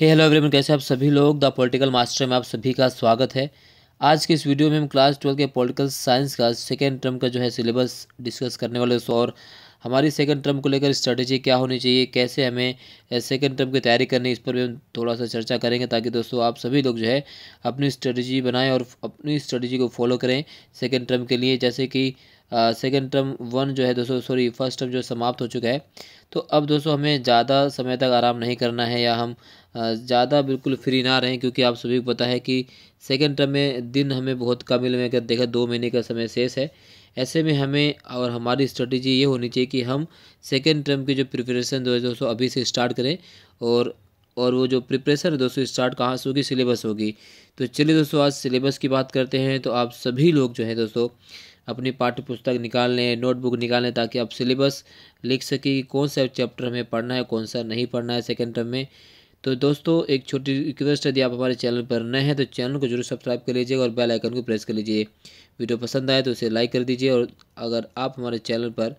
हे hello everyone कैसे आप सभी लोग द पॉलिटिकल मास्टर में आप सभी का स्वागत है आज के इस वीडियो में हम क्लास ट्वेल्व के पॉलिटिकल साइंस का सेकेंड टर्म का जो है सिलेबस डिस्कस करने वाले हैं और हमारी सेकेंड टर्म को लेकर स्ट्रेटेजी क्या होनी चाहिए कैसे हमें सेकेंड टर्म की तैयारी करनी इस पर भी हम थोड़ा सा चर्चा करेंगे ताकि दोस्तों आप सभी लोग जो है अपनी स्ट्रेटेजी बनाएं और अपनी स्ट्रेटेजी को फॉलो करें सेकेंड टर्म के लिए जैसे कि सेकेंड टर्म वन जो है दोस्तों सॉरी फर्स्ट टर्म जो समाप्त हो चुका है तो अब दोस्तों हमें ज़्यादा समय तक आराम नहीं करना है या हम ज़्यादा बिल्कुल फ्री ना रहें क्योंकि आप सभी को पता है कि सेकेंड टर्म में दिन हमें बहुत कम मिले अगर देखा दो महीने का समय शेष है ऐसे में हमें और हमारी स्ट्रेटजी ये होनी चाहिए कि हम सेकेंड टर्म की जो प्रिपरेशन दो दोस्तों अभी से स्टार्ट करें और और वो जो प्रिपरेशन है दोस्तों स्टार्ट कहाँ से होगी सिलेबस होगी तो चलिए दोस्तों आज सिलेबस की बात करते हैं तो आप सभी लोग जो है दोस्तों अपनी पाठ्य पुस्तक निकाल लें नोटबुक निकाल लें ताकि आप सिलेबस लिख सकें कौन सा चैप्टर हमें पढ़ना है कौन सा नहीं पढ़ना है सेकेंड टर्म में तो दोस्तों एक छोटी रिक्वेस्ट यदि आप हमारे चैनल पर नए हैं तो चैनल को जरूर सब्सक्राइब कर लीजिए और बेल आइकन को प्रेस कर लीजिए वीडियो पसंद आए तो उसे लाइक कर दीजिए और अगर आप हमारे चैनल पर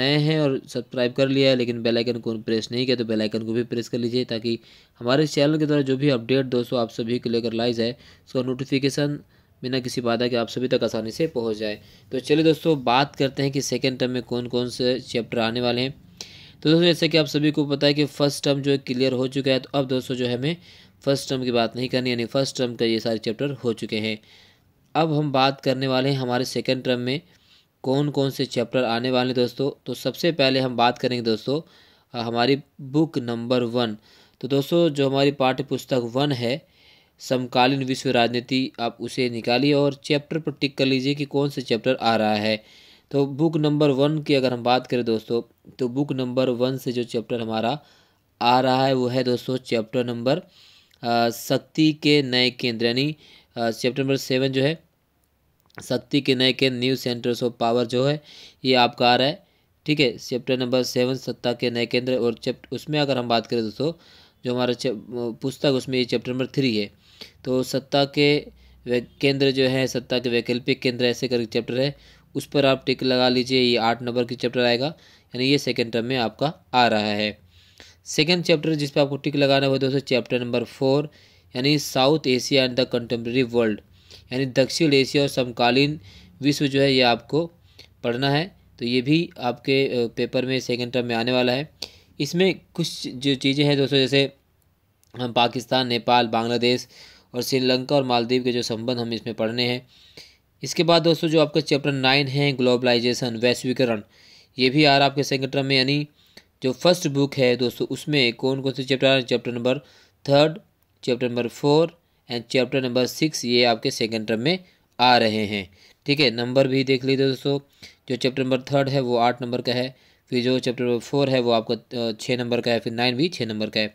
नए हैं और सब्सक्राइब कर लिया है लेकिन बेल आइकन को प्रेस नहीं किया तो बेल आइकन को भी प्रेस कर लीजिए ताकि हमारे चैनल के द्वारा जो भी अपडेट दोस्तों आप सभी को लेकर लाइज जाए उसका नोटिफिकेशन बिना किसी बाधा के आप सभी तक आसानी से पहुँच जाए तो चलिए दोस्तों बात करते हैं कि सेकेंड टर्म में कौन कौन से चैप्टर आने वाले हैं तो दोस्तों जैसे कि आप सभी को पता है कि फर्स्ट टर्म जो है क्लियर हो चुका है तो अब दोस्तों जो है हमें फर्स्ट टर्म की बात नहीं करनी यानी फर्स्ट टर्म का ये सारे चैप्टर हो चुके हैं अब हम बात करने वाले हैं हमारे सेकेंड टर्म में कौन कौन से चैप्टर आने वाले हैं दोस्तों तो सबसे पहले हम बात करेंगे दोस्तों हमारी बुक नंबर वन तो दोस्तों जो हमारी पाठ्य पुस्तक वन है समकालीन विश्व राजनीति आप उसे निकालिए और चैप्टर पर टिक कर लीजिए कि कौन सा चैप्टर आ रहा है तो बुक नंबर वन की अगर हम बात करें दोस्तों तो बुक नंबर वन से जो चैप्टर हमारा आ रहा है वो है दोस्तों चैप्टर नंबर शक्ति के नए केंद्र यानी चैप्टर नंबर सेवन जो है शक्ति के नए केंद्र न्यू सेंटर्स ऑफ पावर जो है ये आपका आ रहा है ठीक है चैप्टर नंबर सेवन सत्ता के नए केंद्र और चैप्ट उसमें अगर हम बात करें दोस्तों जो हमारा पुस्तक उसमें ये चैप्टर नंबर थ्री है तो सत्ता के केंद्र जो है सत्ता के वैकल्पिक केंद्र ऐसे करके चैप्टर है उस पर आप टिक लगा लीजिए ये आठ नंबर की चैप्टर आएगा यानी ये सेकेंड टर्म में आपका आ रहा है सेकेंड चैप्टर जिस पर आपको टिक लगाना होगा दोस्तों चैप्टर नंबर फोर यानी South Asia and the contemporary world यानी दक्षिण एशिया और समकालीन विश्व जो है ये आपको पढ़ना है तो ये भी आपके पेपर में सेकेंड टर्म में आने वाला है इसमें कुछ जो चीज़ें हैं दोस्तों जैसे हम पाकिस्तान नेपाल बांग्लादेश और श्रीलंका और मालदीव के जो संबंध हम इसमें पढ़ने हैं इसके बाद दोस्तों जो आपका चैप्टर नाइन है ग्लोबलाइजेशन वैश्वीकरण ये भी आ रहा आपके सेकेंड में यानी जो फर्स्ट बुक है दोस्तों उसमें कौन कौन से चैप्टर आ रहे हैं chapter number third chapter number four and chapter number six ये आपके सेकेंड टर्म में आ रहे हैं ठीक है नंबर भी देख लीजिए दोस्तों जो चैप्टर नंबर थर्ड है वो आठ नंबर का है फिर जो चैप्टर नंबर फोर है वो आपका छः नंबर का है फिर नाइन भी छः नंबर का है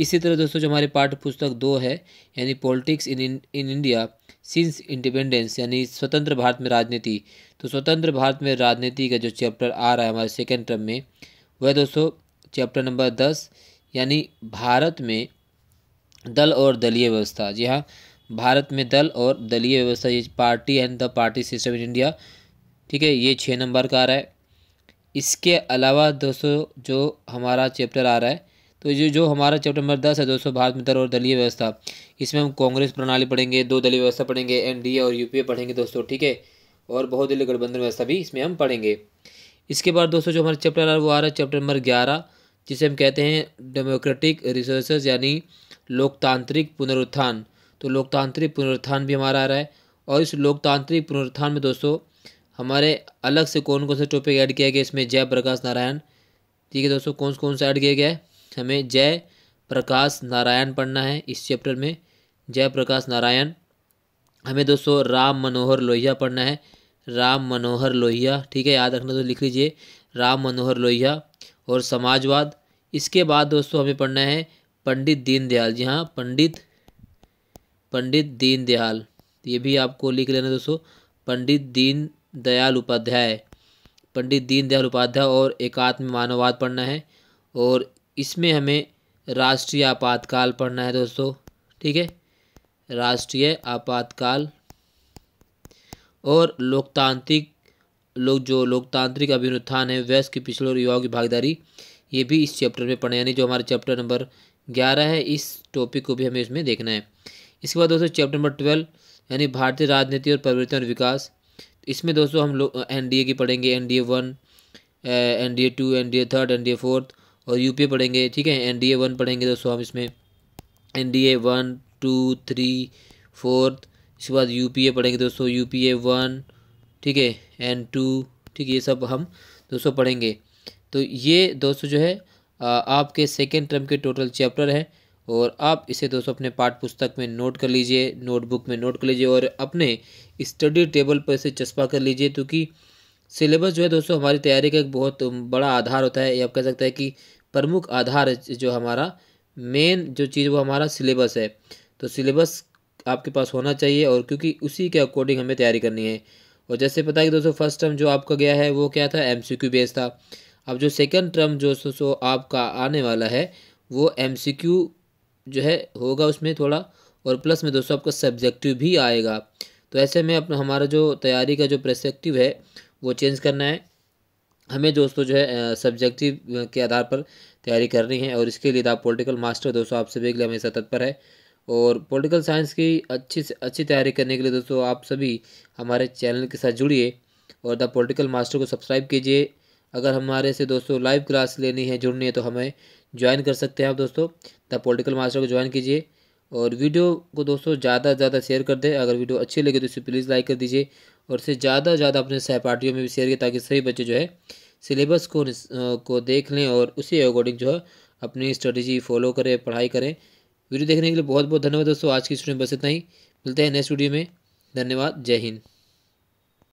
इसी तरह दोस्तों जो हमारे पाठ्य पुस्तक दो है यानी politics in in India since independence यानी स्वतंत्र भारत में राजनीति तो स्वतंत्र भारत में राजनीति का जो चैप्टर आ रहा है हमारे सेकेंड टर्म में वह दोस्तों चैप्टर नंबर दस यानी भारत में दल और दलीय व्यवस्था जी हाँ भारत में दल और दलीय व्यवस्था ये party and the party system in India ठीक है ये छः नंबर का आ रहा है इसके अलावा दोस्तों जो हमारा चैप्टर आ रहा है तो ये जो हमारा चैप्टर नंबर दस है दोस्तों भारत में दर और दलीय व्यवस्था इसमें हम कांग्रेस प्रणाली पढ़ेंगे दो दलीय व्यवस्था पढ़ेंगे एनडीए और यूपीए पढ़ेंगे दोस्तों ठीक है और बहुदलीय गठबंधन व्यवस्था भी इसमें हम पढ़ेंगे इसके बाद दोस्तों जो हमारा चैप्टर आ रहा है वो आ रहा है चैप्टर नंबर ग्यारह जिसे हम कहते हैं डेमोक्रेटिक रिसोर्स यानी लोकतांत्रिक पुनरुत्थान तो लोकतांत्रिक पुनरुत्थान भी हमारा आ रहा है और इस लोकतांत्रिक पुनरुत्थान में दोस्तों हमारे अलग से कौन कौन से टॉपिक ऐड किया गया इसमें जयप्रकाश नारायण ठीक है दोस्तों कौन कौन सा ऐड किया गया है हमें जय प्रकाश नारायण पढ़ना है इस चैप्टर में जय प्रकाश नारायण हमें दोस्तों राम मनोहर लोहिया पढ़ना है राम मनोहर लोहिया ठीक है याद रखना तो लिख लीजिए राम मनोहर लोहिया और समाजवाद इसके बाद दोस्तों हमें पढ़ना है पंडित दीनदयाल जी हाँ पंडित पंडित दीनदयाल ये भी आपको लिख लेना दोस्तों पंडित दीन दयाल उपाध्याय पंडित दीनदयाल उपाध्याय और एकात्म मानववाद पढ़ना है और इसमें हमें राष्ट्रीय आपातकाल पढ़ना है दोस्तों ठीक है राष्ट्रीय आपातकाल और लोकतांत्रिक लोग जो लोकतांत्रिक अभिनुत्थान है की पिछले और युवाओं की भागीदारी ये भी इस चैप्टर में पढ़ना यानी जो हमारा चैप्टर नंबर ग्यारह है इस टॉपिक को भी हमें इसमें देखना है इसके बाद दोस्तों चैप्टर नंबर ट्वेल्व यानी भारतीय राजनीति और परिवर्तन और विकास इसमें दोस्तों हम लोग एन की पढ़ेंगे N D A one N D A two N D A third N D A fourth और यूपीए पढ़ेंगे ठीक है एनडीए वन पढ़ेंगे दोस्तों हम इसमें NDA one two three fourth इसके बाद यूपीए पढ़ेंगे दोस्तों यूपीए वन ठीक है एन टू ठीक है ये सब हम दोस्तों पढ़ेंगे तो ये दोस्तों जो है आपके सेकेंड टर्म के टोटल चैप्टर हैं और आप इसे दोस्तों अपने पाठ पुस्तक में नोट कर लीजिए नोटबुक में नोट कर लीजिए और अपने स्टडी टेबल पर इसे चस्पा कर लीजिए क्योंकि तो सिलेबस जो है दोस्तों हमारी तैयारी का एक बहुत बड़ा आधार होता है ये आप कह सकते हैं कि प्रमुख आधार जो हमारा मेन जो चीज़ वो हमारा सिलेबस है तो सिलेबस आपके पास होना चाहिए और क्योंकि उसी के अकॉर्डिंग हमें तैयारी करनी है और जैसे पता है कि दोस्तों फर्स्ट टर्म जो आपका गया है वो क्या था एम बेस था अब जो सेकंड टर्म जो सो आपका आने वाला है वो एम जो है होगा उसमें थोड़ा और प्लस में दोस्तों आपका सब्जेक्टिव भी आएगा तो ऐसे में अपना हमारा जो तैयारी का जो प्रस्पेक्टिव है वो चेंज करना है हमें दोस्तों जो है सब्जेक्टिव के आधार पर तैयारी करनी है और इसके लिए तो आप पॉलिटिकल मास्टर दोस्तों आप सभी के लिए हमेशा तत्पर है और पॉलिटिकल साइंस की अच्छी से अच्छी तैयारी करने के लिए दोस्तों आप सभी हमारे चैनल के साथ जुड़िए और द पॉलिटिकल मास्टर को सब्सक्राइब कीजिए अगर हमारे से दोस्तों लाइव क्लास लेनी है जुड़नी है तो हमें ज्वाइन कर सकते हैं आप दोस्तों द पॉलिटिकल मास्टर को ज्वाइन कीजिए और वीडियो को दोस्तों ज़्यादा से ज़्यादा शेयर कर दें अगर वीडियो अच्छी लगे तो इसे प्लीज़ लाइक कर दीजिए और इसे ज़्यादा से ज़्यादा अपने सहपाठियों में भी शेयर करें ताकि सभी बच्चे जो है सिलेबस को को देख लें और उसी अकॉर्डिंग जो है अपनी स्ट्रेटेजी फॉलो करें पढ़ाई करें वीडियो देखने के लिए बहुत बहुत धन्यवाद दोस्तों आज की में बस इतना ही मिलते हैं नेक्स्ट वीडियो में धन्यवाद जय हिंद